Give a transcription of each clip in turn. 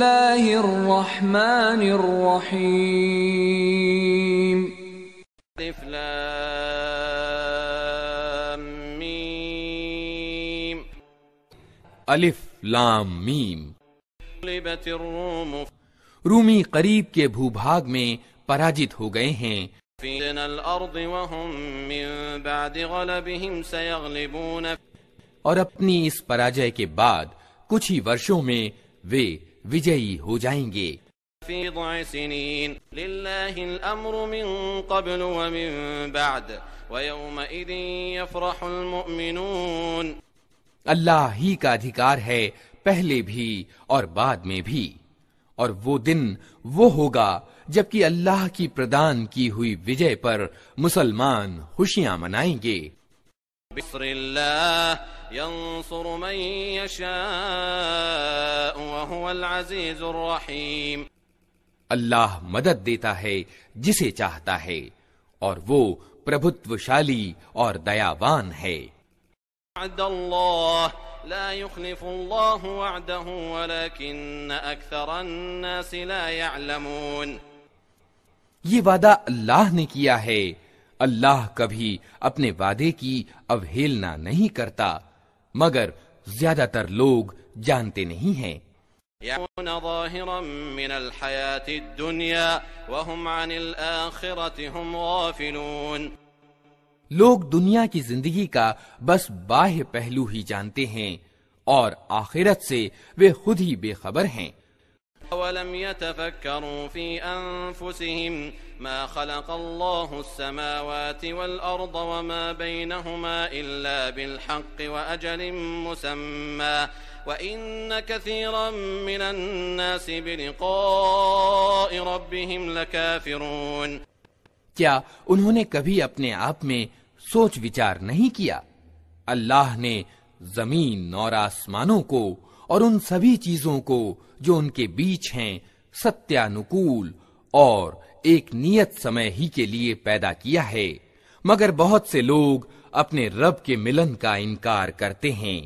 बिस्मिल्लाहिर्रहमानिर्रहीम अलिफ लाम मीम अलिफ लाम मीम रूमी करीब के भूभाग में पराजित हो गए हैं और अपनी इस पराजय के बाद कुछ ही वर्षों में वे विजयी हो जाएंगे अल्लाह ही का अधिकार है पहले भी और बाद में भी और वो दिन वो होगा जबकि अल्लाह की प्रदान की हुई विजय पर मुसलमान खुशियां मनाएंगे ينصر من يشاء وهو العزيز الرحيم अल्लाह मदद देता है जिसे चाहता है और वो प्रभुत्वशाली और दयावान है لا يخلف الله وعده ولكن أكثر الناس لا يعلمون ये वादा अल्लाह ने किया है अल्लाह कभी अपने वादे की अवहेलना नहीं करता मगर ज्यादातर लोग जानते नहीं हैं लोग दुनिया की जिंदगी का बस बाह्य पहलू ही जानते हैं और आखिरत से वे खुद ही बेखबर हैं أولم يتفكروا في أنفسهم ما خلق الله السماوات والأرض وما بينهما إلا بالحق وأجل مسمى وإن كثيرا من الناس بلقاء ربهم لكافرون کیا انہوں نے کبھی اپنے آپ میں سوچ وچار نہیں کیا اللہ نے زمین اور آسمانوں کو اور ان سبھی چیزوں کو जो उनके बीच हैं सत्यानुकूल और एक नियत समय ही के लिए पैदा किया है मगर बहुत से लोग अपने रब के मिलन का इनकार करते हैं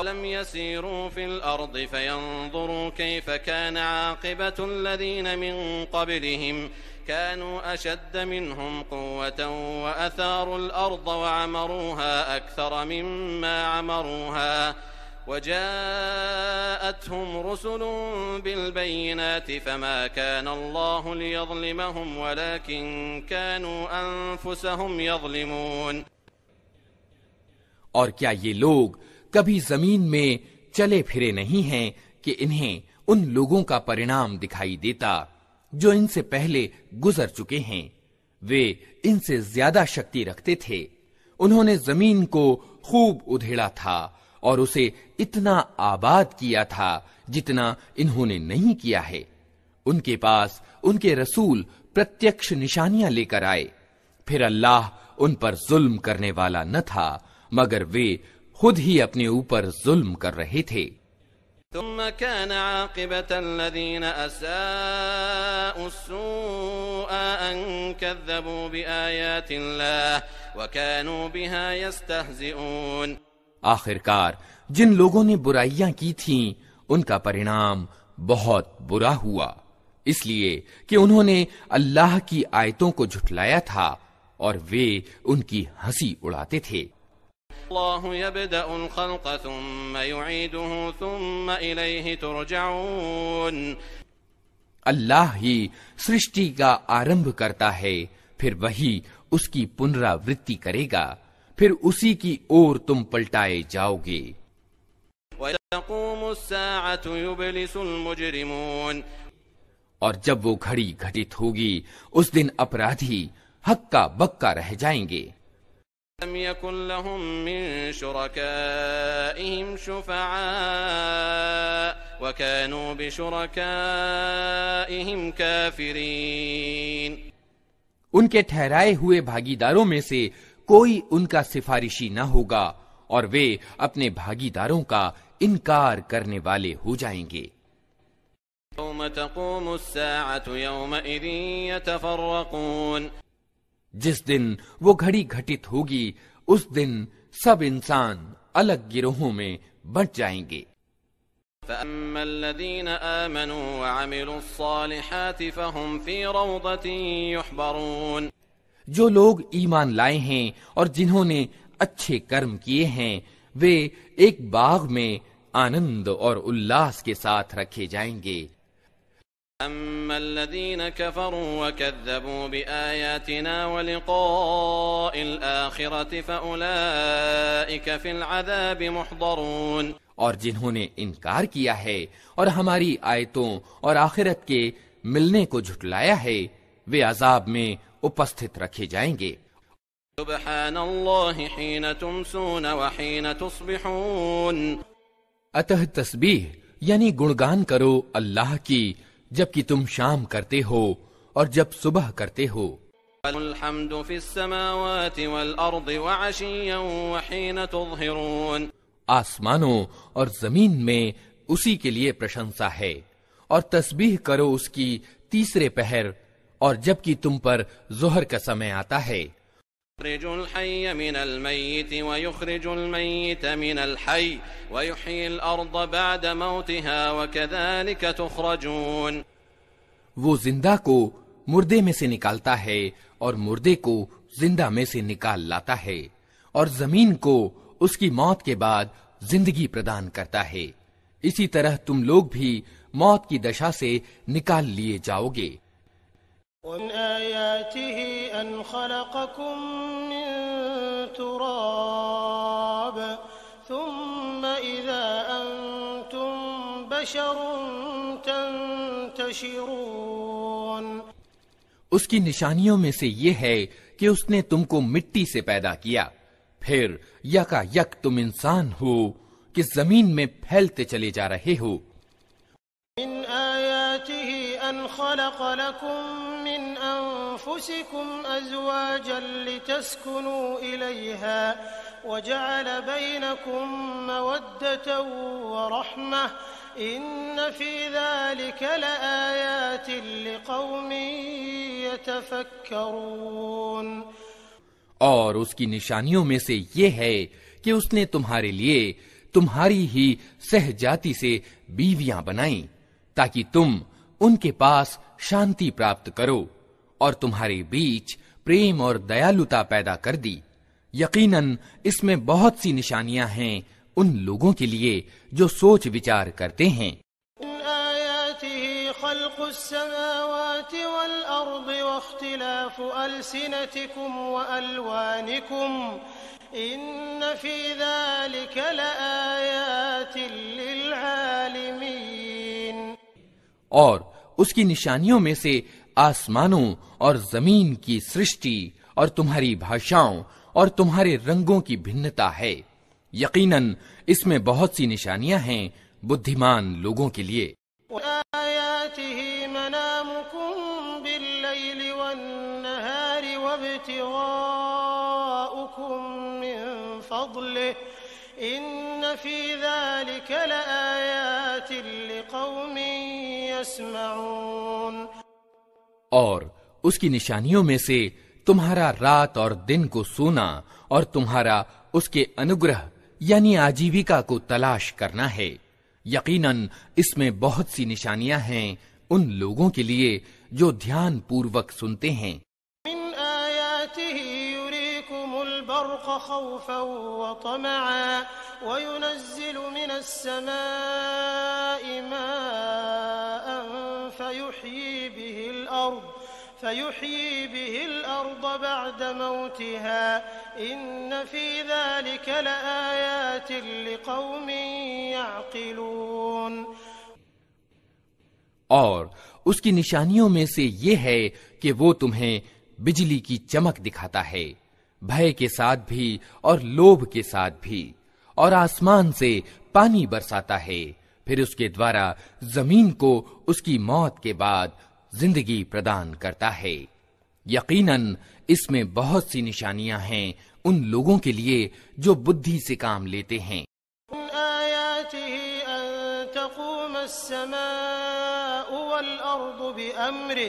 أَلَمْ يَسِيرُوا فِي الْأَرْضِ فَيَنْظُرُوا كَيْفَ كَانَ عَاقِبَةُ الَّذِينَ مِنْ قَبْلِهِمْ كَانُوا أَشَدَّ مِنْهُمْ قُوَّةً وَأَثَارُوا الْأَرْضَ وَعَمَرُوهَا أَكْثَرَ مِمَّا عَمَرُوهَا وجاءتهم رسل بالبينات فما كان الله ليظلمهم ولكن كانوا أنفسهم يظلمون और क्या ये लोग कभी जमीन में चले फिरे नहीं हैं कि इन्हें उन लोगों का परिणाम दिखाई देता जो इनसे पहले गुजर चुके हैं वे इनसे ज्यादा शक्ति रखते थे उन्होंने जमीन को खूब उधेड़ा था और उसे इतना आबाद किया था जितना इन्होंने नहीं किया है उनके पास उनके रसूल प्रत्यक्ष निशानियां लेकर आए फिर अल्लाह उन पर जुल्म करने वाला न था मगर वे खुद ही अपने ऊपर जुल्म कर रहे थे ثم كان عاقبة الذين أساءوا السوء أن كذبوا بآيات الله وكانوا بها يستهزئون आखिरकार जिन लोगों ने बुराइयां की थीं उनका परिणाम बहुत बुरा हुआ इसलिए कि उन्होंने अल्लाह की आयतों को झुठलाया था और वे उनकी हंसी उड़ाते थे الله الخلق ثم يعيده ثم ترجعون अल्लाह ही सृष्टि का आरंभ करता है फिर वही उसकी पुनरावृत्ति करेगा फिर उसी की ओर तुम पलटाए जाओगे और जब वो घड़ी घटित होगी उस दिन अपराधी हक्का बक्का रह जाएंगे उनके ठहराए हुए भागीदारों में से कोई उनका सिफारिशी न होगा और वे अपने भागीदारों का इनकार करने वाले हो जाएंगे जिस दिन वो घड़ी घटित होगी उस दिन सब इंसान अलग गिरोहों में बंट जाएंगे जो लोग ईमान लाए हैं और जिन्होंने अच्छे कर्म किए हैं वे एक बाग में आनंद और उल्लास के साथ रखे जाएंगे और जिन्होंने इनकार किया है और हमारी आयतों और आखिरत के मिलने को झुटलाया है वे अजाब में उपस्थित रखे जाएंगे अतः तस्बीह यानी गुणगान करो अल्लाह की जबकि तुम शाम करते हो और जब सुबह करते हो आसमानों और जमीन में उसी के लिए प्रशंसा है और तस्बीह करो उसकी तीसरे पहर और जबकि तुम पर जोहर का समय आता है वो जिंदा को मुर्दे में से निकालता है और मुर्दे को जिंदा में से निकाल लाता है और जमीन को उसकी मौत के बाद जिंदगी प्रदान करता है इसी तरह तुम लोग भी मौत की दशा से निकाल लिए जाओगे ومن آياته أن خلقكم من تراب ثم إذا أنتم بشر تنتشرون उसकी निशानियों में से ये है कि उसने तुमको मिट्टी से पैदा किया फिर यका यक तुम इंसान हो कि जमीन में फैलते चले जा रहे हो इन आया نعمته أن خلق لكم من أنفسكم أزواجا لتسكنوا إليها وجعل بينكم مودة ورحمة إن في ذلك لآيات لقوم يتفكرون और उसकी निशानियों में से ये है कि उसने तुम्हारे लिए तुम्हारी ही सहजाति से बीवियां बनाईं ताकि तुम उनके पास शांति प्राप्त करो और तुम्हारे बीच प्रेम और दयालुता पैदा कर दी यकीनन इसमें बहुत सी निशानियां हैं उन लोगों के लिए जो सोच विचार करते हैं خلق السماوات والأرض واختلاف ألسنتكم وألوانكم إن في ذلك لآية और उसकी निशानियों में से आसमानों और जमीन की सृष्टि और तुम्हारी भाषाओं और तुम्हारे रंगों की भिन्नता है यकीनन इसमें बहुत सी निशानियां हैं बुद्धिमान लोगों के लिए إن في ذلك لآيات لقوم يسمعون और उसकी निशानियों में से तुम्हारा रात और दिन को सोना और तुम्हारा उसके अनुग्रह यानी आजीविका को तलाश करना है यकीनन इसमें बहुत सी निशानियां हैं उन लोगों के लिए जो ध्यान पूर्वक सुनते हैं البرق خوفا وطمعا وينزل من السماء ماء فيحيي به الأرض فيحيي به الأرض بعد موتها إن في ذلك لآيات لقوم يعقلون اس کی نشانیوں میں سے یہ ہے کہ وہ تمہیں بجلی کی چمک دکھاتا ہے भय के साथ भी और लोभ के साथ भी और आसमान से पानी बरसाता है फिर उसके द्वारा जमीन को उसकी मौत के बाद जिंदगी प्रदान करता है यकीनन इसमें बहुत सी निशानियां हैं उन लोगों के लिए जो बुद्धि से काम लेते हैं السماء والأرض بأمره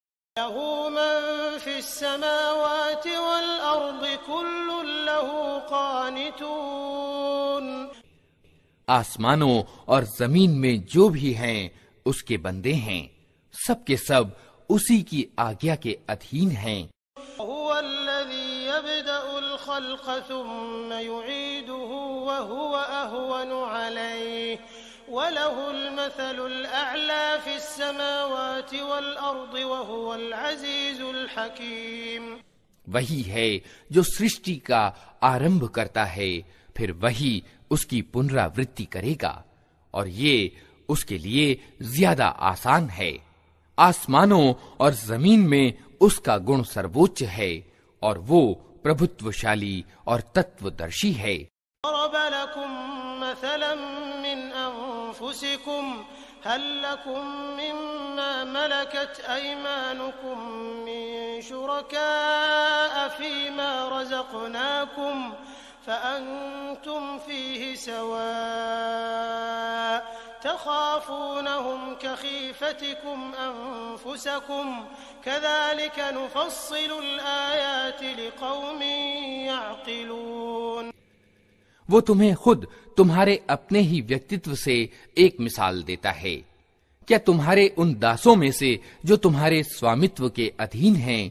له من في السماوات والأرض كل له قانتون आसमानों और जमीन में जो भी हैं उसके बंदे हैं सबके सब उसी की आज्ञा के अधीन हैं وله المثل الأعلى في السماوات والأرض وهو العزيز الحكيم वही है जो सृष्टि का आरंभ करता है फिर वही उसकी पुनरावृत्ति करेगा और ये उसके लिए ज्यादा आसान है आसमानों और जमीन में उसका गुण सर्वोच्च है और वो प्रभुत्वशाली और तत्वदर्शी है أنفسكم هل لكم مما ملكت أيمانكم من شركاء فيما رزقناكم فأنتم فيه سواء تخافونهم كخيفتكم أنفسكم كذلك نفصل الآيات لقوم يعقلون वो तुम्हें खुद तुम्हारे अपने ही व्यक्तित्व से एक मिसाल देता है क्या तुम्हारे उन दासों में से जो तुम्हारे स्वामित्व के अधीन हैं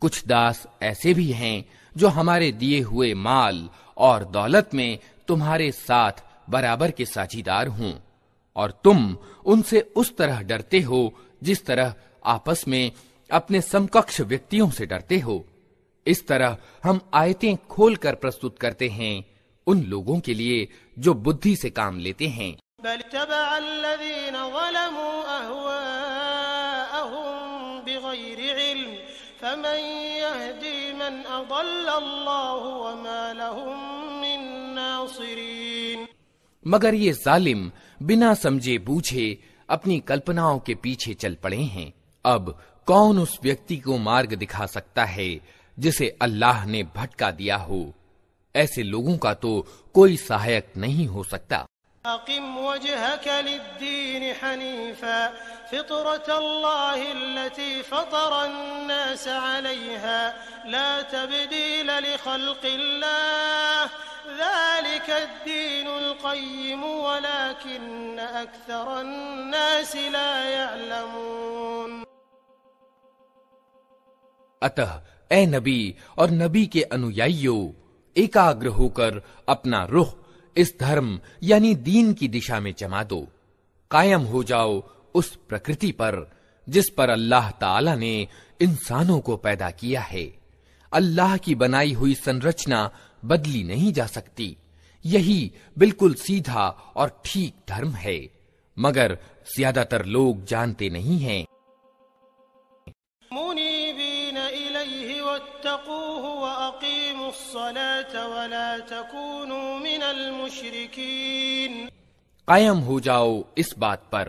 कुछ दास ऐसे भी हैं जो हमारे दिए हुए माल और दौलत में तुम्हारे साथ बराबर के साझीदार हों और तुम उनसे उस तरह डरते हो जिस तरह आपस में अपने समकक्ष व्यक्तियों से डरते हो इस तरह हम आयतें खोलकर प्रस्तुत करते हैं उन लोगों के लिए जो बुद्धि से काम लेते हैं मगर ये जालिम बिना समझे बूझे अपनी कल्पनाओं के पीछे चल पड़े हैं अब कौन उस व्यक्ति को मार्ग दिखा सकता है जिसे अल्लाह ने भटका दिया हो ऐसे लोगों का तो कोई सहायक नहीं हो सकता أقم وجهك للدين حنيفا فطرة الله التي فطر الناس عليها لا تبديل لخلق الله ذلك الدين القيم ولكن أكثر الناس لا يعلمون अतः أي نبي और नबी के अनुयायियों एकाग्र होकर अपना रुख इस धर्म यानी दीन की दिशा में जमा दो कायम हो जाओ उस प्रकृति पर जिस पर अल्लाह ताला ने इंसानों को पैदा किया है अल्लाह की बनाई हुई संरचना बदली नहीं जा सकती यही बिल्कुल सीधा और ठीक धर्म है मगर ज्यादातर लोग जानते नहीं हैं الصلاة ولا تكونوا من المشركين قائم ہو جاؤ اس بات پر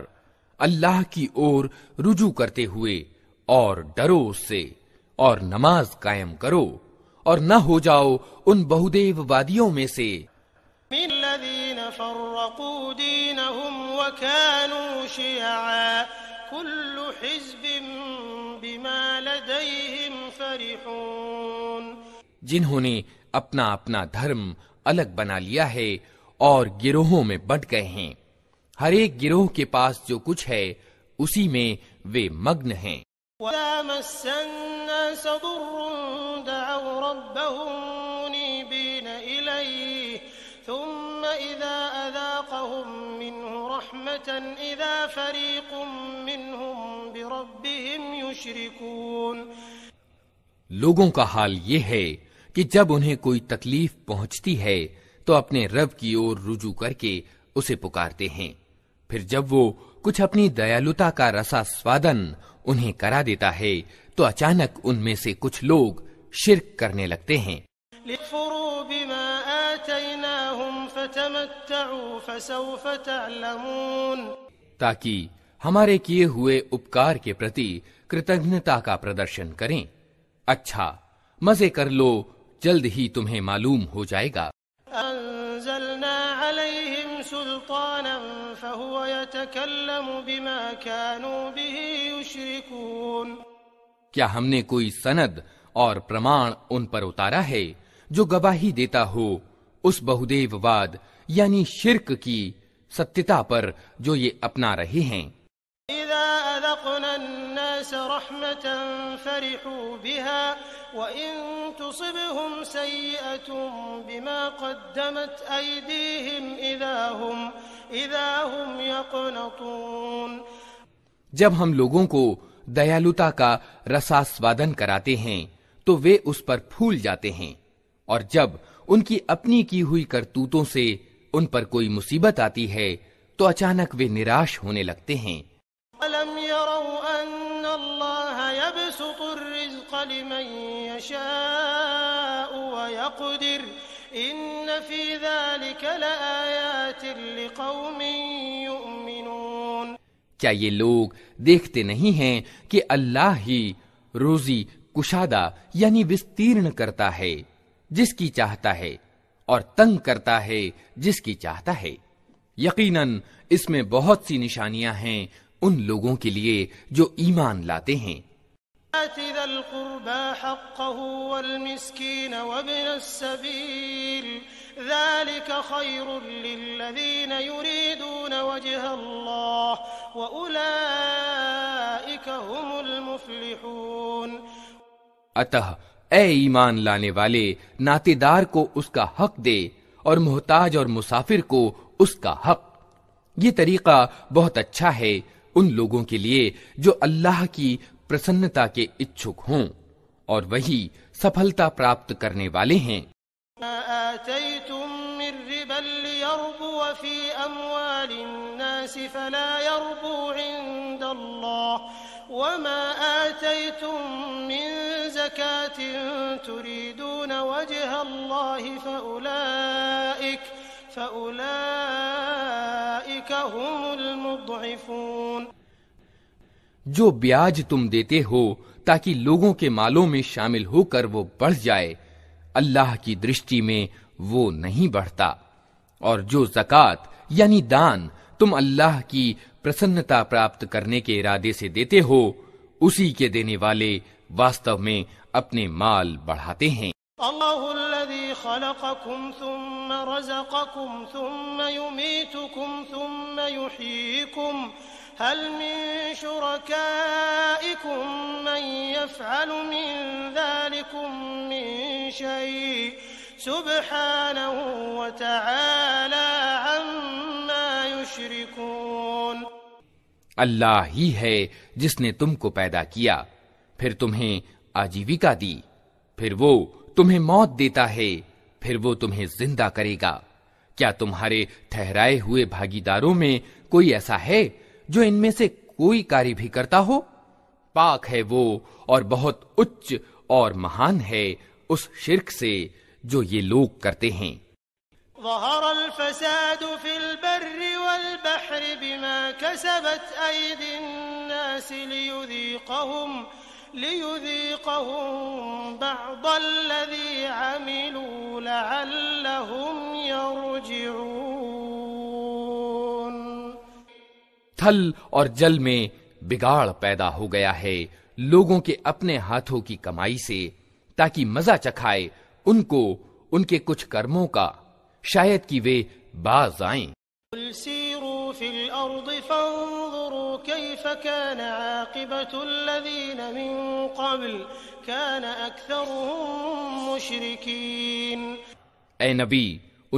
اللہ کی اور رجوع کرتے ہوئے اور ڈرو اس سے اور نماز قائم کرو اور نہ ہو جاؤ ان بہودیو وادیوں میں سے من الذين فرقوا دينهم وكانوا شيعا كل حزب بما لديهم فرحون जिन्होंने अपना अपना धर्म अलग बना लिया है और गिरोहों में बंट गए हैं हर एक गिरोह के पास जो कुछ है उसी में वे मग्न हैं लोगों का हाल ये है कि जब उन्हें कोई तकलीफ पहुंचती है तो अपने रब की ओर रुजू करके उसे पुकारते हैं फिर जब वो कुछ अपनी दयालुता का रसा स्वादन उन्हें करा देता है तो अचानक उनमें से कुछ लोग शिरक करने लगते हैं ताकि हमारे किए हुए उपकार के प्रति कृतज्ञता का प्रदर्शन करें अच्छा मजे कर लो जल्द ही तुम्हें मालूम हो जाएगा क्या हमने कोई सनद और प्रमाण उन पर उतारा है जो गवाही देता हो उस बहुदेववाद यानी शिरक की सत्यता पर जो ये अपना रहे हैं الناس رحمة فرحوا بها وإن تصبهم سيئة بما قدمت أيديهم إذا هم إذا هم يقنطون जब हम लोगों को दयालुता का रसास्वादन कराते हैं तो वे उस पर फूल जाते हैं और जब उनकी अपनी की हुई करतूतों से उन पर कोई मुसीबत आती है तो अचानक वे निराश होने लगते हैं क्या ये लोग देखते नहीं हैं कि अल्लाह ही रोजी कुशादा यानी विस्तीर्ण करता है जिसकी चाहता है और तंग करता है जिसकी चाहता है यकीनन इसमें बहुत सी निशानियां हैं उन लोगों के लिए जो ईमान लाते हैं القربى حقه والمسكين وابن السبيل ذلك خير للذين يريدون وجه الله وأولئك هم المفلحون अतः ए ईमान लाने वाले नातेदार को उसका हक दे और मोहताज और मुसाफिर को उसका हक ये तरीका बहुत अच्छा है उन लोगों के लिए जो अल्लाह की प्रसन्नता के इच्छुक हों और वही सफलता प्राप्त करने वाले हैं ما آتيتم من ربا ليربو في أموال الناس فلا يربو عند الله وما آتيتم من زكاة تريدون وجه الله فأولئك فأولئك هم المضعفون जो ब्याज तुम देते हो ताकि लोगों के मालों में शामिल होकर वो बढ़ जाए अल्लाह की दृष्टि में वो नहीं बढ़ता और जो जकत यानी दान तुम अल्लाह की प्रसन्नता प्राप्त करने के इरादे से देते हो उसी के देने वाले वास्तव में अपने माल बढ़ाते हैं هل من شركائكم من يفعل من ذلكم من شيء سبحانه وتعالى عما يشركون अल्लाह ही है जिसने तुमको पैदा किया फिर तुम्हें आजीविका दी फिर वो तुम्हें मौत देता है फिर वो तुम्हें जिंदा करेगा क्या तुम्हारे ठहराए हुए भागीदारों में कोई ऐसा है जो इनमें से कोई कार्य भी करता हो पाक है वो और बहुत उच्च और महान है उस शिरक से जो ये लोग करते हैं ظهر الفساد في البر والبحر بما كسبت أيدي الناس ليذيقهم ليذيقهم بعض الذي عملوا لعلهم يرجعون स्थल और जल में बिगाड़ पैदा हो गया है लोगों के अपने हाथों की कमाई से ताकि मजा चखाए उनको उनके कुछ कर्मों का शायद कि वे बाज आए ए नबी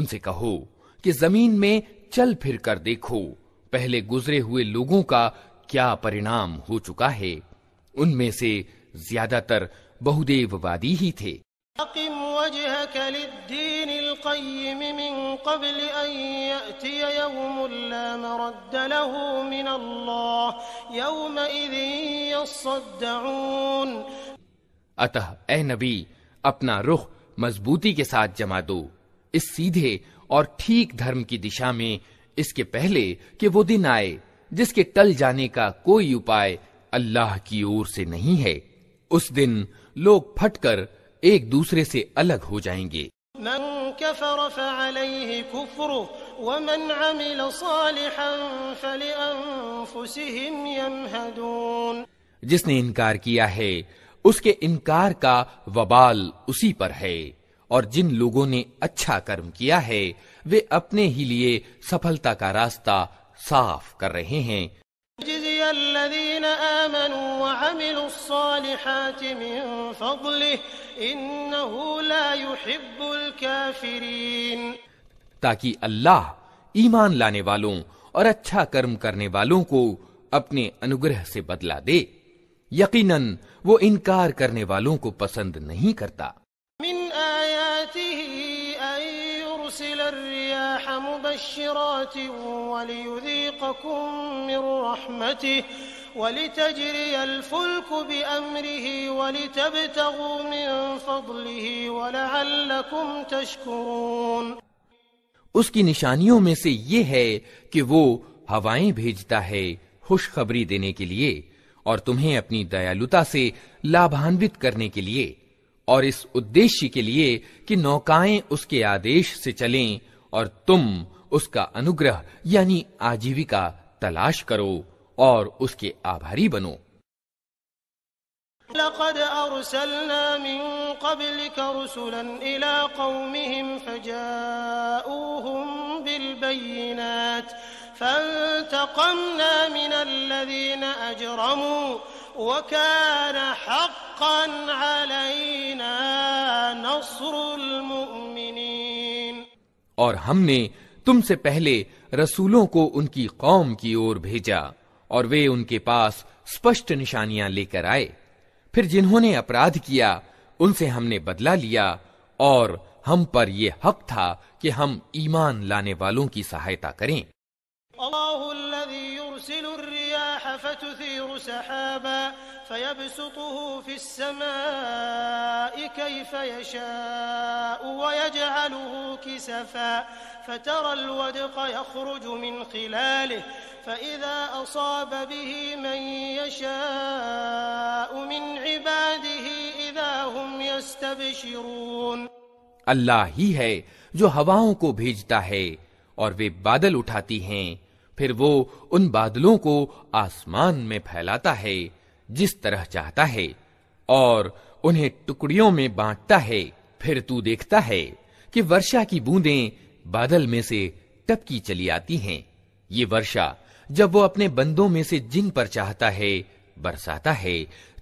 उनसे कहो कि जमीन में चल फिर कर देखो पहले गुजरे हुए लोगों का क्या परिणाम हो चुका है उनमें से ज्यादातर बहुदेववादी ही थे أقم وجهك للدين القيم من قبل أن يأتي يوم لا مرد له من الله يومئذ يصدعون अतः ए नबी अपना रुख मजबूती के साथ जमा दो इस सीधे और ठीक धर्म की दिशा में इसके पहले कि वो दिन आए जिसके टल जाने का कोई उपाय अल्लाह की ओर से नहीं है उस दिन लोग फटकर एक दूसरे से अलग हो जाएंगे जिसने इनकार किया है उसके इनकार का वबाल उसी पर है और जिन लोगों ने अच्छा कर्म किया है वे अपने ही लिए सफलता का रास्ता साफ कर रहे हैं ताकि अल्लाह ईमान लाने वालों और अच्छा कर्म करने वालों को अपने अनुग्रह से बदला दे यकीनन वो इनकार करने वालों को पसंद नहीं करता مبشرات وليذيقكم من رحمته ولتجري الفلك بأمره ولتبتغوا من فضله ولعلكم تشكرون उसकी निशानियों में से ये है कि वो हवाएं भेजता है खुशखबरी देने के लिए और तुम्हें अपनी दयालुता से लाभान्वित करने के लिए और इस उद्देश्य के लिए कि नौकाएं उसके आदेश से चलें और तुम उसका अनुग्रह यानी आजीविका तलाश करो और उसके आभारी बनो لقد أرسلنا من قبلك رسلا إلى قومهم فجاءوهم بالبينات فانتقمنا من الذين أجرموا وكان حقا علينا نصر المؤمنين اور ہم نے तुमसे पहले रसूलों को उनकी कौम की ओर भेजा और वे उनके पास स्पष्ट निशानियां लेकर आए फिर जिन्होंने अपराध किया उनसे हमने बदला लिया और हम पर यह हक था कि हम ईमान लाने वालों की सहायता करें فتثير سحابا فيبسطه في السماء كيف يشاء ويجعله كسفا فترى الودق يخرج من خلاله فإذا أصاب به من يشاء من عباده إذا هم يستبشرون الله هي جو هواوں کو بھیجتا ہے اور وہ بادل اٹھاتی ہیں फिर वो उन बादलों को आसमान में फैलाता है जिस तरह चाहता है और उन्हें टुकड़ियों में बांटता है फिर तू देखता है कि वर्षा की बूंदें बादल में से टपकी चली आती हैं ये वर्षा जब वो अपने बंदों में से जिन पर चाहता है बरसाता है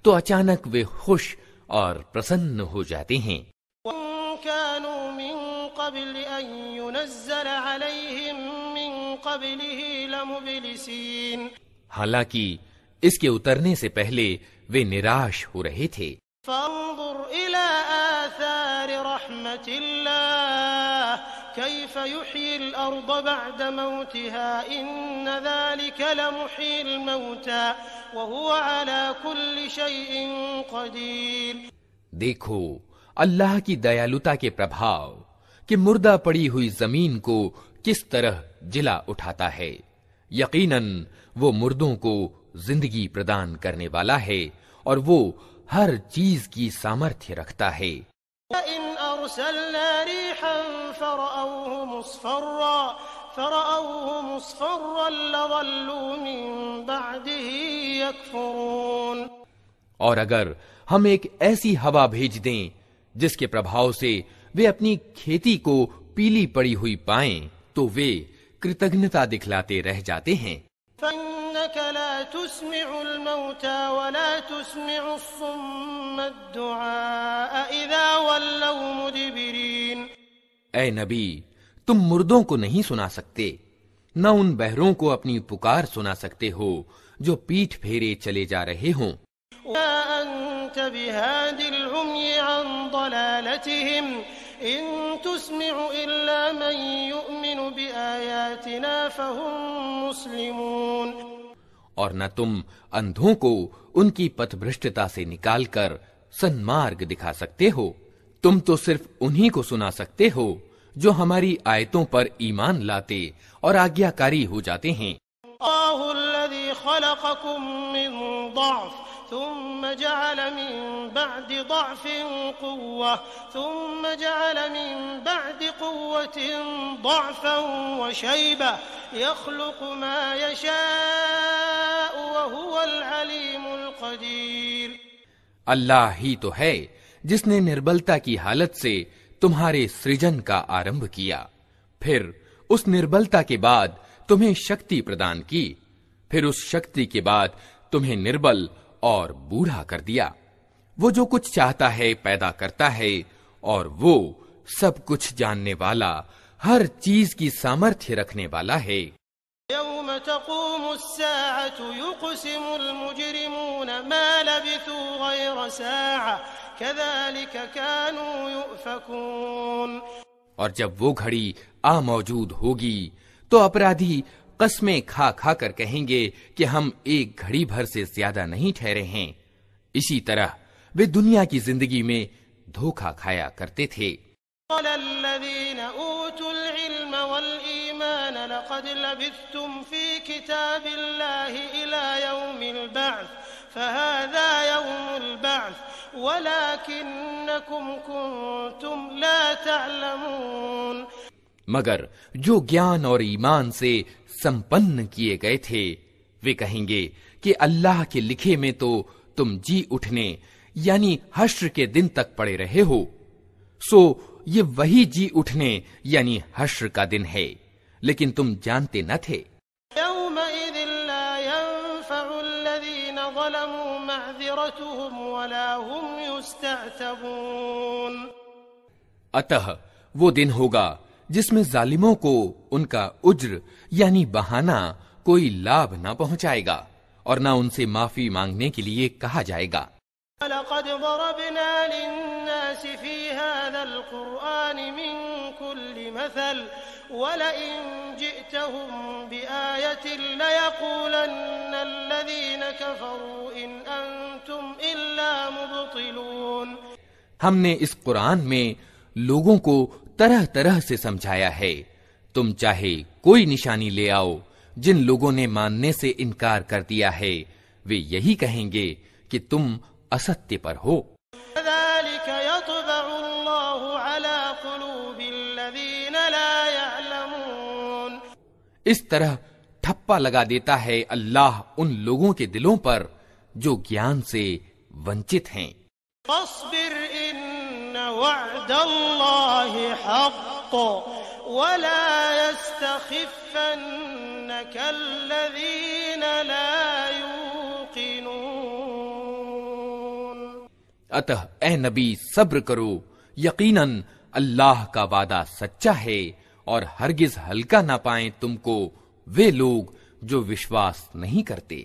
तो अचानक वे खुश और प्रसन्न हो जाते हैं हालांकि इसके उतरने से पहले वे निराश हो रहे थे देखो अल्लाह की दयालुता के प्रभाव कि मुर्दा पड़ी हुई जमीन को किस तरह जिला उठाता है यकीनन वो मुर्दों को जिंदगी प्रदान करने वाला है और वो हर चीज की सामर्थ्य रखता है और अगर हम एक ऐसी हवा भेज दें जिसके प्रभाव से वे अपनी खेती को पीली पड़ी हुई पाएं, तो वे कृतज्ञता दिखलाते रह जाते हैं ए नबी तुम मुर्दों को नहीं सुना सकते न उन बहरों को अपनी पुकार सुना सकते हो जो पीठ फेरे चले जा रहे हो إن تسمع إلا من يؤمن بآياتنا فهم مسلمون और न तुम अंधों को उनकी पथभ्रष्टता से निकालकर सन्मार्ग दिखा सकते हो तुम तो सिर्फ उन्हीं को सुना सकते हो जो हमारी आयतों पर ईमान लाते और आज्ञाकारी हो जाते हैं ثم جعل من بعد ضعف قوة ثم جعل من بعد قوة ضعفا وشيبة يخلق ما يشاء وهو العليم القدير अल्लाह تو तो جس نے نربلتا کی حالت سے تمہارے سرجن کا आरंभ کیا پھر اس نربلتا کے بعد تمہیں شکتی پردان کی پھر اس شکتی کے بعد تمہیں نربل और बूढ़ा कर दिया वो जो कुछ चाहता है पैदा करता है और वो सब कुछ जानने वाला हर चीज की सामर्थ्य रखने वाला है और जब वो घड़ी आ मौजूद होगी तो अपराधी कस्में खा खा कर कहेंगे कि हम एक घड़ी भर से ज्यादा नहीं ठहरे हैं इसी तरह वे दुनिया की जिंदगी में धोखा खाया करते थे मगर जो ज्ञान और ईमान से संपन्न किए गए थे वे कहेंगे कि अल्लाह के लिखे में तो तुम जी उठने यानी हश्र के दिन तक पड़े रहे हो सो ये वही जी उठने यानी हश्र का दिन है लेकिन तुम जानते न थे अतः वो दिन होगा जिसमें जालिमों को उनका उज्र यानी बहाना कोई लाभ ना पहुंचाएगा और ना उनसे माफी मांगने के लिए कहा जाएगा हमने इस कुरान में लोगों को तरह तरह से समझाया है तुम चाहे कोई निशानी ले आओ जिन लोगों ने मानने से इनकार कर दिया है वे यही कहेंगे कि तुम असत्य पर हो इस तरह ठप्पा लगा देता है अल्लाह उन लोगों के दिलों पर जो ज्ञान से वंचित हैं وعد الله حق ولا يستخفنك الذين لا يوقنون अतः ए नबी सब्र करो यकीनन अल्लाह का वादा सच्चा है और हरगिज हल्का ना पाए तुमको वे लोग जो विश्वास नहीं करते